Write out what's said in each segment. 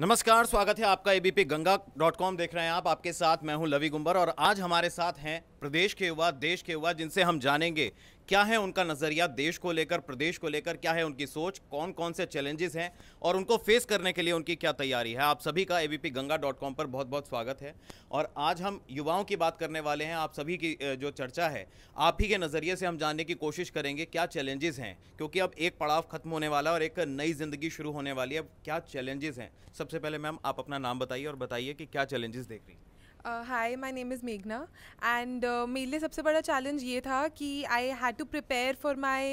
नमस्कार स्वागत है आपका एबीपी गंगा डॉट कॉम देख रहे हैं आप आपके साथ मैं हूं लवी गुंबर और आज हमारे साथ हैं प्रदेश के युवा देश के युवा जिनसे हम जानेंगे क्या है उनका नज़रिया देश को लेकर प्रदेश को लेकर क्या है उनकी सोच कौन कौन से चैलेंजेस हैं और उनको फेस करने के लिए उनकी क्या तैयारी है आप सभी का ए गंगा डॉट कॉम पर बहुत बहुत स्वागत है और आज हम युवाओं की बात करने वाले हैं आप सभी की जो चर्चा है आप ही के नज़रिए से हम जानने की कोशिश करेंगे क्या चैलेंजेस हैं क्योंकि अब एक पड़ाव खत्म होने वाला है और एक नई ज़िंदगी शुरू होने वाली है क्या चैलेंजेस हैं सबसे पहले मैम आप अपना नाम बताइए और बताइए कि क्या चैलेंजेस देख रही हैं हाय माय नेम इज़ मेघना एंड मेरे लिए सबसे बड़ा चैलेंज ये था कि I had to prepare for my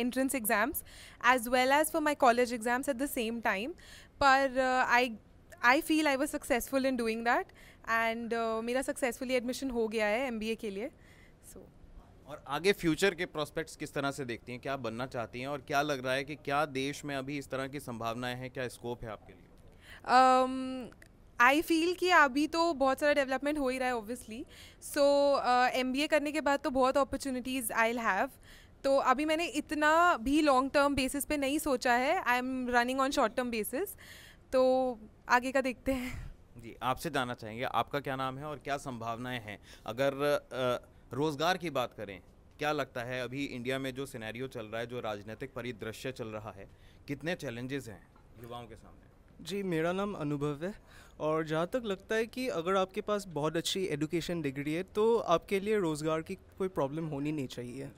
entrance exams as well as for my college exams at the same time पर I I feel I was successful in doing that and मेरा successfully admission हो गया है M के लिए सो और आगे future के प्रोस्पेक्ट्स किस तरह से देखती हैं क्या बनना चाहती हैं और क्या लग रहा है कि क्या देश में अभी इस तरह की संभावनाएं हैं क्या स्कोप है आपके लिए um, आई फील कि अभी तो बहुत सारा डेवलपमेंट हो ही रहा है obviously so M B A करने के बाद तो बहुत अपॉर्चुनिटीज़ आई हैव तो अभी मैंने इतना भी लॉन्ग टर्म बेसिस पे नहीं सोचा है I am running on short term basis तो आगे का देखते हैं जी आपसे जानना चाहेंगे आपका क्या नाम है और क्या संभावनाएं हैं अगर uh, रोज़गार की बात करें क्या लगता है अभी इंडिया में जो सिनेरियो चल रहा है जो राजनीतिक परिदृश्य चल रहा है कितने चैलेंजेस हैं युवाओं के सामने जी मेरा नाम अनुभव है और जहाँ तक लगता है कि अगर आपके पास बहुत अच्छी एजुकेशन डिग्री है तो आपके लिए रोज़गार की कोई प्रॉब्लम होनी नहीं चाहिए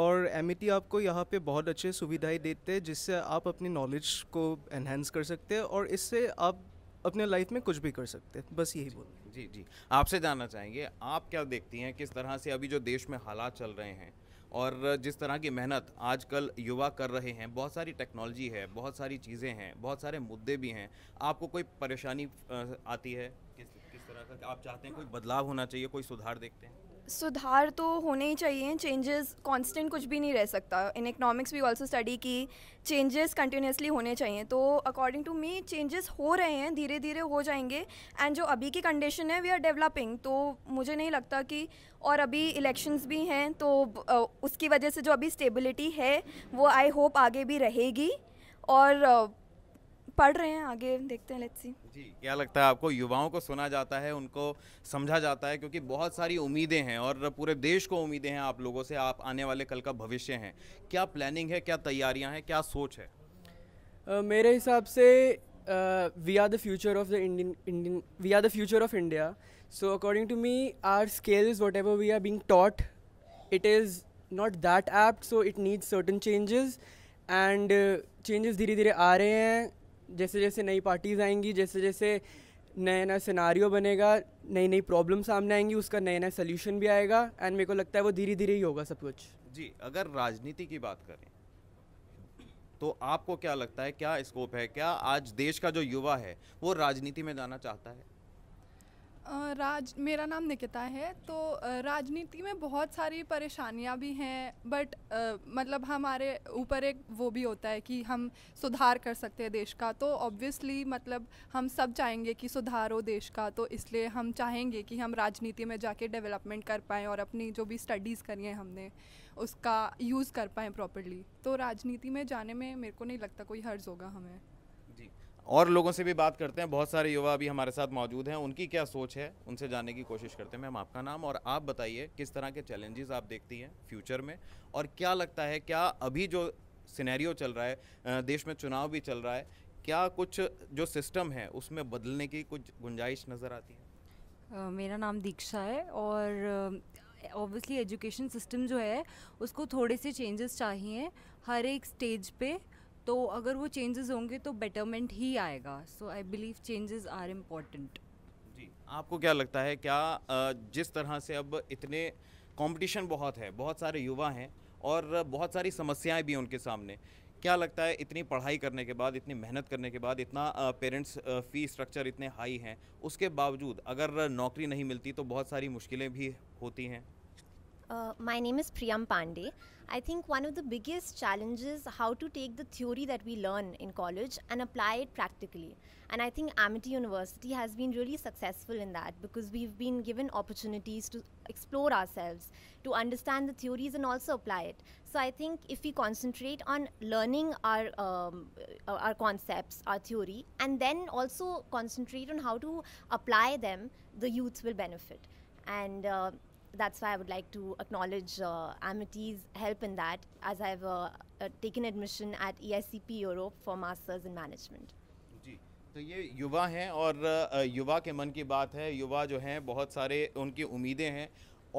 और एम e आपको यहाँ पे बहुत अच्छे सुविधाएं देते हैं जिससे आप अपनी नॉलेज को एनहेंस कर सकते हैं और इससे आप अपने लाइफ में कुछ भी कर सकते हैं बस यही बोल जी जी आपसे जानना चाहेंगे आप क्या देखती हैं किस तरह से अभी जो देश में हालात चल रहे हैं और जिस तरह की मेहनत आजकल युवा कर रहे हैं बहुत सारी टेक्नोलॉजी है बहुत सारी चीज़ें हैं बहुत सारे मुद्दे भी हैं आपको कोई परेशानी आती है किस किस तरह का आप चाहते हैं कोई बदलाव होना चाहिए कोई सुधार देखते हैं सुधार तो होने ही चाहिए चेंजेस कांस्टेंट कुछ भी नहीं रह सकता in economics we also study की चेंजेस कंटिन्यूसली होने चाहिए तो अकॉर्डिंग टू मी चेंजेस हो रहे हैं धीरे धीरे हो जाएंगे एंड जो अभी की कंडीशन है वी आर डेवलपिंग तो मुझे नहीं लगता कि और अभी इलेक्शंस भी हैं तो उसकी वजह से जो अभी स्टेबिलिटी है वो आई होप आगे भी रहेगी और पढ़ रहे हैं आगे देखते हैं लेट्स सी जी क्या लगता है आपको युवाओं को सुना जाता है उनको समझा जाता है क्योंकि बहुत सारी उम्मीदें हैं और पूरे देश को उम्मीदें हैं आप लोगों से आप आने वाले कल का भविष्य हैं क्या प्लानिंग है क्या तैयारियां हैं क्या सोच है uh, मेरे हिसाब से we are the future of the Indian Indian we are the future of India so according to me our skills whatever we are being taught it is not that apt so it needs certain changes and changes धीरे धीरे आ रहे हैं जैसे जैसे नई parties आएंगी जैसे जैसे नया नया सिनारियो बनेगा नई नई प्रॉब्लम सामने आएंगी उसका नया नया सोल्यूशन भी आएगा एंड मेरे को लगता है वो धीरे धीरे ही होगा सब कुछ जी अगर राजनीति की बात करें तो आपको क्या लगता है क्या स्कोप है क्या आज देश का जो युवा है वो राजनीति में जाना चाहता है राज मेरा नाम निकिता है तो राजनीति में बहुत सारी परेशानियां भी हैं बट मतलब हमारे ऊपर एक वो भी होता है कि हम सुधार कर सकते हैं देश का तो ऑब्वियसली मतलब हम सब चाहेंगे कि सुधार हो देश का तो इसलिए हम चाहेंगे कि हम राजनीति में जाके डेवलपमेंट कर पाएँ और अपनी जो भी स्टडीज़ करी हैं हमने उसका यूज़ कर पाएँ प्रॉपरली तो राजनीति में जाने में मेरे को नहीं लगता कोई हर्ज होगा हमें और लोगों से भी बात करते हैं बहुत सारे युवा अभी हमारे साथ मौजूद हैं उनकी क्या सोच है उनसे जानने की कोशिश करते हैं मैम आपका नाम और आप बताइए किस तरह के चैलेंजेस आप देखती हैं फ्यूचर में और क्या लगता है क्या अभी जो सिनेरियो चल रहा है देश में चुनाव भी चल रहा है क्या कुछ जो सिस्टम है उसमें बदलने की कुछ गुंजाइश नज़र आती है मेरा नाम दीक्षा है और ऑब्वियसली एजुकेशन सिस्टम जो है उसको थोड़े से चेंजेस चाहिए हर एक स्टेज पे तो अगर वो चेंजेस होंगे तो बेटरमेंट ही आएगा so I believe changes are important जी आपको क्या लगता है क्या जिस तरह से अब इतने कंपटीशन बहुत है बहुत सारे युवा हैं और बहुत सारी समस्याएं भी उनके सामने क्या लगता है इतनी पढ़ाई करने के बाद इतनी मेहनत करने के बाद इतना पेरेंट्स फ़ी स्ट्रक्चर इतने हाई हैं उसके बावजूद अगर नौकरी नहीं मिलती तो बहुत सारी मुश्किलें भी होती हैं Uh, my name is Priyam Pandey. I think one of the biggest challenges how to take the theory that we learn in college and apply it practically. And I think Amity University has been really successful in that because we've been given opportunities to explore ourselves, to understand the theories and also apply it. So I think if we concentrate on learning our um, uh, our concepts, our theory, and then also concentrate on how to apply them, the youth will benefit. And uh, that's why I would like to acknowledge uh, Amity's help in that, as I've uh, uh, taken admission at EICP Europe for Masters in Management. तो ये युवा हैं और uh, uh, युवा के मन की बात है युवा जो हैं बहुत सारे उनकी उम्मीदें हैं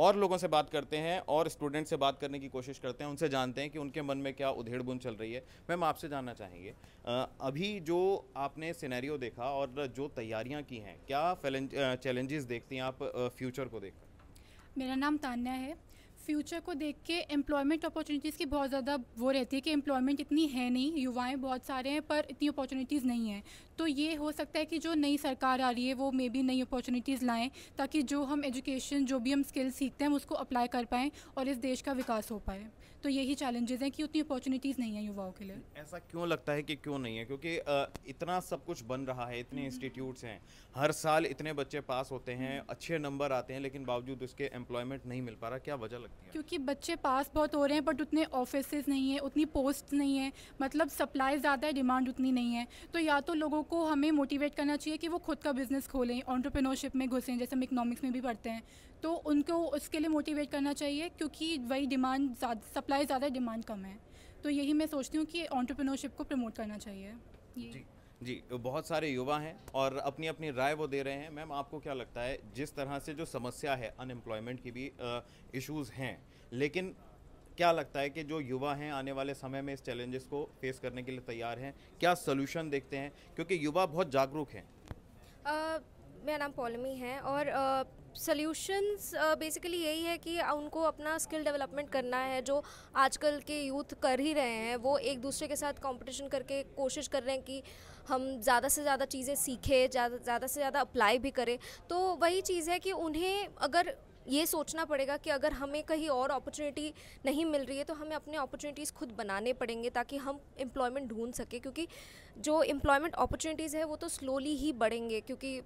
और लोगों से बात करते हैं और स्टूडेंट से बात करने की कोशिश करते हैं उनसे जानते हैं कि उनके मन में क्या उधेड़ बुन चल रही है मैम आपसे जानना चाहेंगे uh, अभी जो आपने सिनेरियो देखा और जो तैयारियां की हैं क्या चैलेंजेस देखती हैं आप फ्यूचर को देखकर मेरा नाम तान्या है फ्यूचर को देख के एम्प्लॉयमेंट अपॉर्चुनिटीज़ की बहुत ज़्यादा वो रहती है कि एम्प्लॉयमेंट इतनी है नहीं युवाएं बहुत सारे हैं पर इतनी अपॉर्चुनिटीज़ नहीं है तो ये हो सकता है कि जो नई सरकार आ रही है वो मे बी नई अपॉर्चुनिटीज़ लाएँ ताकि जो हम एजुकेशन जो भी हम स्किल सीखते हैं उसको अप्लाई कर पाएँ और इस देश का विकास हो पाए तो यही चैलेंजेस हैं कि उतनी अपॉर्चुनिटीज़ नहीं है युवाओं के लिए ऐसा क्यों लगता है कि क्यों नहीं है क्योंकि इतना सब कुछ बन रहा है इतने इंस्टीट्यूट्स हम्म। हैं हर साल इतने बच्चे पास होते हैं हम्म। अच्छे नंबर आते हैं लेकिन बावजूद उसके एम्प्लॉयमेंट नहीं मिल पा रहा क्या वजह लगती है क्योंकि बच्चे पास बहुत हो रहे हैं बट उतने ऑफिस नहीं मतलब है उतनी पोस्ट नहीं है मतलब सप्लाई ज़्यादा है डिमांड उतनी नहीं है तो या तो लोगों को हमें मोटिवेट करना चाहिए कि वो खुद का बिज़नेस खोलें ऑन्टरप्रेनोरशिप में घुसें जैसे हम इकनॉमिक्स में भी पढ़ते हैं तो उनको उसके लिए मोटिवेट करना चाहिए क्योंकि वही डिमांड सप्लाई ज़्यादा डिमांड कम है तो यही मैं सोचती हूँ कि ऑन्टरप्रेनोरशिप को प्रमोट करना चाहिए जी जी बहुत सारे युवा हैं और अपनी अपनी राय वो दे रहे हैं मैम आपको क्या लगता है जिस तरह से जो समस्या है अनएम्प्लॉयमेंट की भी इश्यूज़ हैं लेकिन क्या लगता है कि जो युवा हैं आने वाले समय में इस चैलेंजेस को फेस करने के लिए तैयार हैं क्या सोल्यूशन देखते हैं क्योंकि युवा बहुत जागरूक हैं uh, मेरा नाम पॉलमी है और uh, सॉल्यूशंस बेसिकली यही है कि उनको अपना स्किल डेवलपमेंट करना है जो आजकल के यूथ कर ही रहे हैं वो एक दूसरे के साथ कंपटीशन करके कोशिश कर रहे हैं कि हम ज़्यादा से ज़्यादा चीज़ें सीखें ज़्यादा से ज़्यादा अप्लाई भी करें तो वही चीज़ है कि उन्हें अगर ये सोचना पड़ेगा कि अगर हमें कहीं और अपॉर्चुनिटी नहीं मिल रही है तो हमें अपने अपॉर्चुनिटीज़ खुद बनाने पड़ेंगे ताकि हम एम्प्लॉयमेंट ढूंढ सकें क्योंकि जो एम्प्लॉयमेंट अपॉर्चुनिटीज़ है वो तो स्लोली ही बढ़ेंगे क्योंकि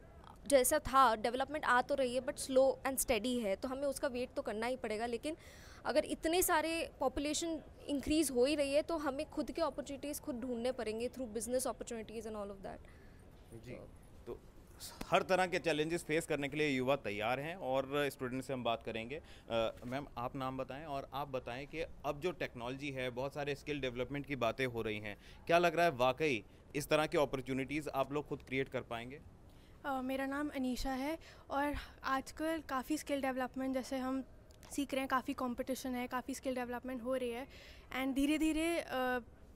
जैसा था डेवलपमेंट आ तो रही है बट स्लो एंड स्टेडी है तो हमें उसका वेट तो करना ही पड़ेगा लेकिन अगर इतने सारे पॉपुलेशन इंक्रीज़ हो ही रही है तो हमें खुद के अपॉर्चुनिटीज़ खुद ढूंढने पड़ेंगे through business opportunities and all of that जी हर तरह के चैलेंजेस फेस करने के लिए युवा तैयार हैं और स्टूडेंट से हम बात करेंगे मैम आप नाम बताएं और आप बताएं कि अब जो टेक्नोलॉजी है बहुत सारे स्किल डेवलपमेंट की बातें हो रही हैं क्या लग रहा है वाकई इस तरह की अपॉर्चुनिटीज़ आप लोग खुद क्रिएट कर पाएंगे Uh, मेरा नाम अनीशा है और आजकल काफ़ी स्किल डेवलपमेंट जैसे हम सीख रहे हैं काफ़ी कॉम्पिटिशन है काफ़ी स्किल डेवलपमेंट हो रही है एंड धीरे धीरे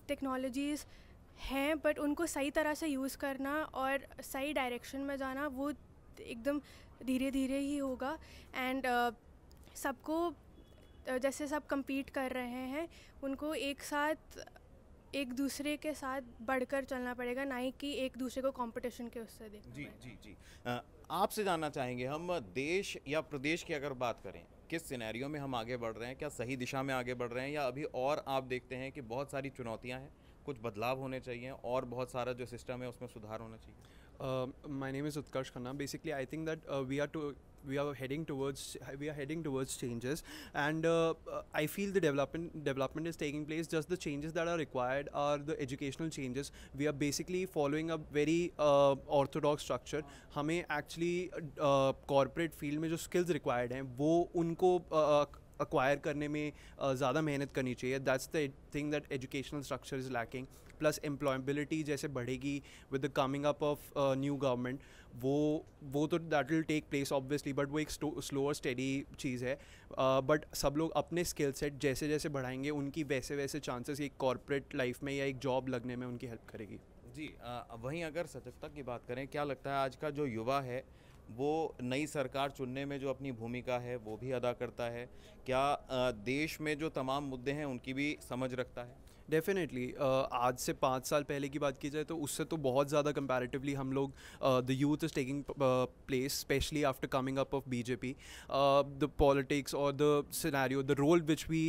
टेक्नोलॉजीज़ uh, हैं बट उनको सही तरह से यूज़ करना और सही डायरेक्शन में जाना वो एकदम धीरे धीरे ही होगा एंड uh, सबको जैसे सब कंपीट कर रहे हैं उनको एक साथ एक दूसरे के साथ बढ़कर चलना पड़ेगा ना ही कि एक दूसरे को कंपटीशन के उससे देखना जी जी जी आपसे जानना चाहेंगे हम देश या प्रदेश की अगर बात करें किस सिनेरियो में हम आगे बढ़ रहे हैं क्या सही दिशा में आगे बढ़ रहे हैं या अभी और आप देखते हैं कि बहुत सारी चुनौतियां हैं कुछ बदलाव होने चाहिए और बहुत सारा जो सिस्टम है उसमें सुधार होना चाहिए my name is Utkarsh Khanna basically I think that we are to we are heading towards we are heading towards changes and uh, i feel the development development is taking place just the changes that are required are the educational changes we are basically following a very uh, orthodox structure hame actually uh, corporate field mein jo skills required hain wo unko uh, acquire करने में ज़्यादा मेहनत करनी चाहिए that's the thing that educational structure is lacking plus employability जैसे बढ़ेगी with the coming up of new government वो वो तो that will take place obviously but वो एक स्लोअर स्टडी चीज़ है बट uh, सब लोग अपने स्किल सेट जैसे जैसे बढ़ाएंगे उनकी वैसे वैसे चांसेस एक कॉरपोरेट लाइफ में या एक जॉब लगने में उनकी हेल्प करेगी जी आ, वहीं अगर सचिवता की बात करें क्या लगता है आज का जो युवा है वो नई सरकार चुनने में जो अपनी भूमिका है वो भी अदा करता है क्या देश में जो तमाम मुद्दे हैं उनकी भी समझ रखता है डेफिनेटली uh, आज से पाँच साल पहले की बात की जाए तो उससे तो बहुत ज़्यादा कंपेरेटिवली हम लोग the youth is taking place specially after coming up of BJP the politics और the scenario the role which we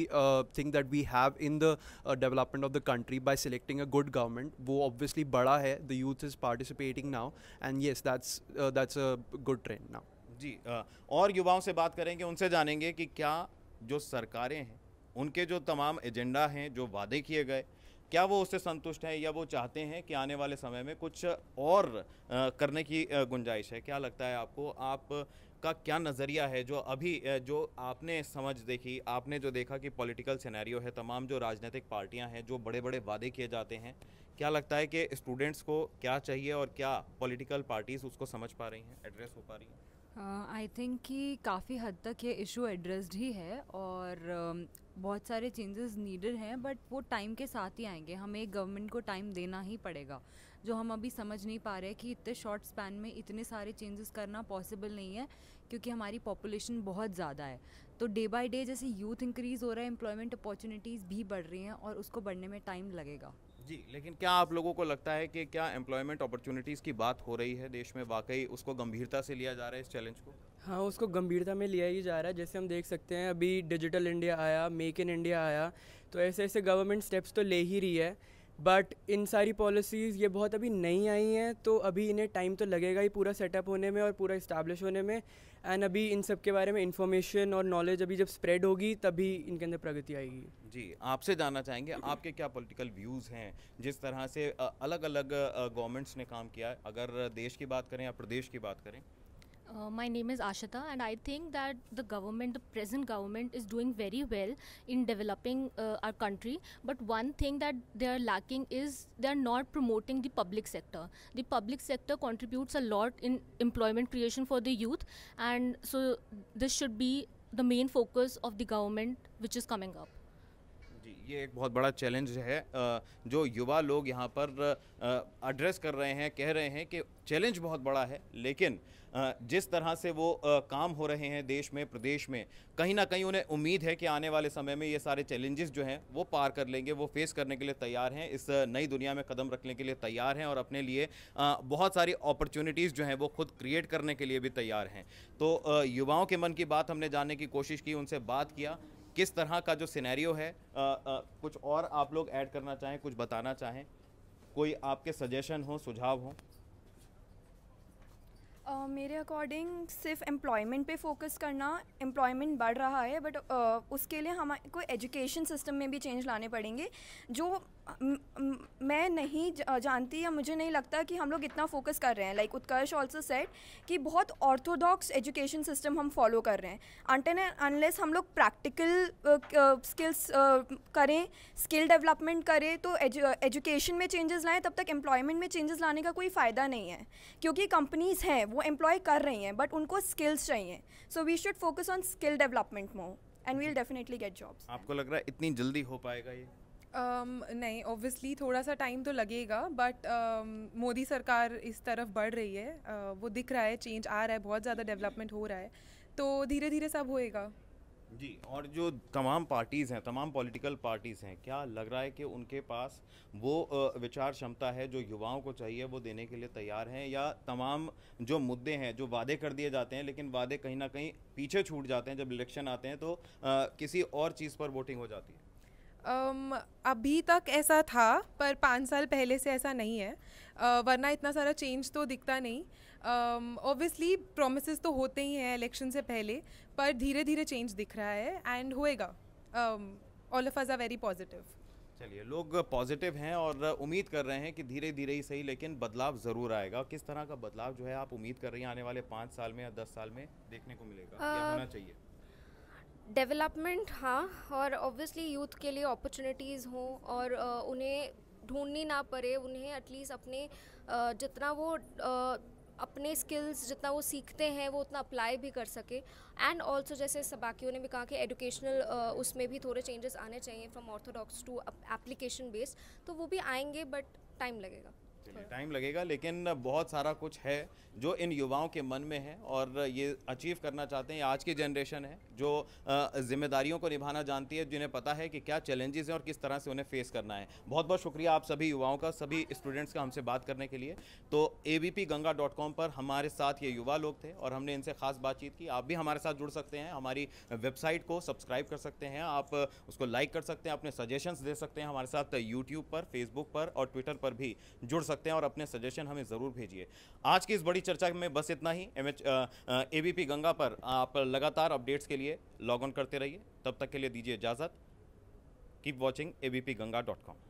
think that we have in the development of the country by selecting a good government वो obviously बड़ा है the youth is participating now and yes that's that's a good trend now जी uh, और युवाओं से बात करेंगे उनसे जानेंगे कि क्या जो सरकारें हैं उनके जो तमाम एजेंडा हैं जो वादे किए गए क्या वो उससे संतुष्ट हैं या वो चाहते हैं कि आने वाले समय में कुछ और करने की गुंजाइश है क्या लगता है आपको आप का क्या नज़रिया है जो अभी जो आपने समझ देखी आपने जो देखा कि पॉलिटिकल सिनेरियो है तमाम जो राजनीतिक पार्टियां हैं जो बड़े बड़े वादे किए जाते हैं क्या लगता है कि स्टूडेंट्स को क्या चाहिए और क्या पॉलिटिकल पार्टीज़ उसको समझ पा रही हैं एड्रेस हो पा रही हैं आई uh, थिंक कि काफ़ी हद तक ये इशू एड्रेस्ड ही है और uh, बहुत सारे चेंजेस नीडेड हैं बट वो टाइम के साथ ही आएंगे हमें गवर्नमेंट को टाइम देना ही पड़ेगा जो हम अभी समझ नहीं पा रहे कि इतने शॉर्ट स्पैन में इतने सारे चेंजेस करना पॉसिबल नहीं है क्योंकि हमारी पॉपुलेशन बहुत ज़्यादा है तो डे बाई डे जैसे यूथ इंक्रीज़ हो रहा है एम्प्लॉयमेंट अपॉर्चुनिटीज़ भी बढ़ रही हैं और उसको बढ़ने में टाइम लगेगा जी लेकिन क्या आप लोगों को लगता है कि क्या एम्प्लॉयमेंट अपॉर्चुनिटीज़ की बात हो रही है देश में वाकई उसको गंभीरता से लिया जा रहा है इस चैलेंज को हाँ उसको गंभीरता में लिया ही जा रहा है जैसे हम देख सकते हैं अभी डिजिटल इंडिया आया मेक इन इंडिया आया तो ऐसे ऐसे गवर्नमेंट स्टेप्स तो ले ही रही है बट इन सारी पॉलिसीज़ ये बहुत अभी नई आई हैं तो अभी इन्हें टाइम तो लगेगा ही पूरा सेटअप होने में और पूरा इस्टेब्लिश होने में एंड अभी इन सब के बारे में इन्फॉर्मेशन और नॉलेज अभी जब स्प्रेड होगी तभी इनके अंदर प्रगति आएगी जी आपसे जानना चाहेंगे आपके क्या पॉलिटिकल व्यूज़ हैं जिस तरह से अलग अलग गवर्नमेंट्स ने काम किया अगर देश की बात करें या प्रदेश की बात करें Uh, my name is Ashita, and I think that the government, the present government, is doing very well in developing uh, our country. But one thing that they are lacking is they are not promoting the public sector. The public sector contributes a lot in employment creation for the youth, and so this should be the main focus of the government which is coming up. ये एक बहुत बड़ा challenge है जो युवा लोग यहाँ पर एड्रेस कर रहे हैं कह रहे हैं कि चैलेंज बहुत बड़ा है लेकिन जिस तरह से वो काम हो रहे हैं देश में प्रदेश में कहीं ना कहीं उन्हें उम्मीद है कि आने वाले समय में ये सारे चैलेंजेस जो हैं वो पार कर लेंगे वो फेस करने के लिए तैयार हैं इस नई दुनिया में कदम रखने के लिए तैयार हैं और अपने लिए बहुत सारी अपॉर्चुनिटीज़ जो हैं वो खुद क्रिएट करने के लिए भी तैयार हैं तो युवाओं के मन की बात हमने जानने की कोशिश की उनसे बात किया किस तरह का जो सिनेरियो है आ, आ, कुछ और आप लोग ऐड करना चाहें कुछ बताना चाहें कोई आपके सजेशन हो सुझाव हो Uh, मेरे अकॉर्डिंग सिर्फ एम्प्लॉयमेंट पे फोकस करना एम्प्लॉयमेंट बढ़ रहा है बट uh, उसके लिए हम को एजुकेशन सिस्टम में भी चेंज लाने पड़ेंगे जो मैं नहीं जानती या मुझे नहीं लगता कि हम लोग इतना फोकस कर रहे हैं लाइक उत्कर्ष ऑल्सो सेट कि बहुत ऑर्थोडॉक्स एजुकेशन सिस्टम हम फॉलो कर रहे हैं अनटेन अनलेस हम लोग प्रैक्टिकल स्किल्स करें स्किल डेवलपमेंट करें तो एजुकेशन में चेंजेस लाएं तब तक एम्प्लॉयमेंट में चेंजेस लाने का कोई फ़ायदा नहीं है क्योंकि कंपनीज़ हैं वो एम्प्लॉय कर रही हैं बट उनको स्किल्स चाहिए so we should focus on skill development more and we'll definitely get job आपको लग रहा है इतनी जल्दी हो पाएगा ये um, नहीं ऑब्वियसली थोड़ा सा टाइम तो लगेगा बट um, मोदी सरकार इस तरफ बढ़ रही है uh, वो दिख रहा है चेंज आ रहा है बहुत ज़्यादा डेवलपमेंट हो रहा है तो धीरे धीरे सब होएगा जी और जो तमाम पार्टीज़ हैं तमाम पॉलिटिकल पार्टीज़ हैं क्या लग रहा है कि उनके पास वो विचार क्षमता है जो युवाओं को चाहिए वो देने के लिए तैयार हैं या तमाम जो मुद्दे हैं जो वादे कर दिए जाते हैं लेकिन वादे कहीं ना कहीं पीछे छूट जाते हैं जब इलेक्शन आते हैं तो आ, किसी और चीज़ पर वोटिंग हो जाती है um, अभी तक ऐसा था पर पाँच साल पहले से ऐसा नहीं है uh, वरना इतना सारा चेंज तो दिखता नहीं ऑब्वियसली um, प्रोमिस तो होते ही हैं इलेक्शन से पहले पर धीरे धीरे चेंज दिख रहा है एंड होएगा all of us are very positive चलिए लोग पॉजिटिव हैं और उम्मीद कर रहे हैं कि धीरे धीरे ही सही लेकिन बदलाव ज़रूर आएगा किस तरह का बदलाव जो है आप उम्मीद कर रही हैं आने वाले पाँच साल में या दस साल में देखने को मिलेगा uh, या होना चाहिए डेवलपमेंट हाँ और ऑब्वियसली यूथ के लिए अपॉर्चुनिटीज़ हों और उन्हें ढूंढनी ना पड़े उन्हें एटलीस्ट अपने जितना वो अपने स्किल्स जितना वो सीखते हैं वो उतना अप्लाई भी कर सके एंड ऑल्सो जैसे सबाकियों ने भी कहा कि एजुकेशनल उसमें भी थोड़े चेंजेस आने चाहिए from orthodox to application based तो वो भी आएंगे बट टाइम लगेगा के लिए टाइम लगेगा लेकिन बहुत सारा कुछ है जो इन युवाओं के मन में है और ये अचीव करना चाहते हैं आज की जनरेशन है जो जिम्मेदारियों को निभाना जानती है जिन्हें पता है कि क्या चैलेंजेस हैं और किस तरह से उन्हें फेस करना है बहुत बहुत शुक्रिया आप सभी युवाओं का सभी स्टूडेंट्स का हमसे बात करने के लिए तो ए पर हमारे साथ ये युवा लोग थे और हमने इनसे खास बातचीत की आप भी हमारे साथ जुड़ सकते हैं हमारी वेबसाइट को सब्सक्राइब कर सकते हैं आप उसको लाइक कर सकते हैं अपने सजेशंस दे सकते हैं हमारे साथ यूट्यूब पर फेसबुक पर और ट्विटर पर भी जुड़ सकते सकते हैं और अपने सजेशन हमें ज़रूर भेजिए आज की इस बड़ी चर्चा में बस इतना ही एम एबीपी गंगा पर आप लगातार अपडेट्स के लिए लॉग ऑन करते रहिए तब तक के लिए दीजिए इजाज़त keep watching A B P Ganga dot com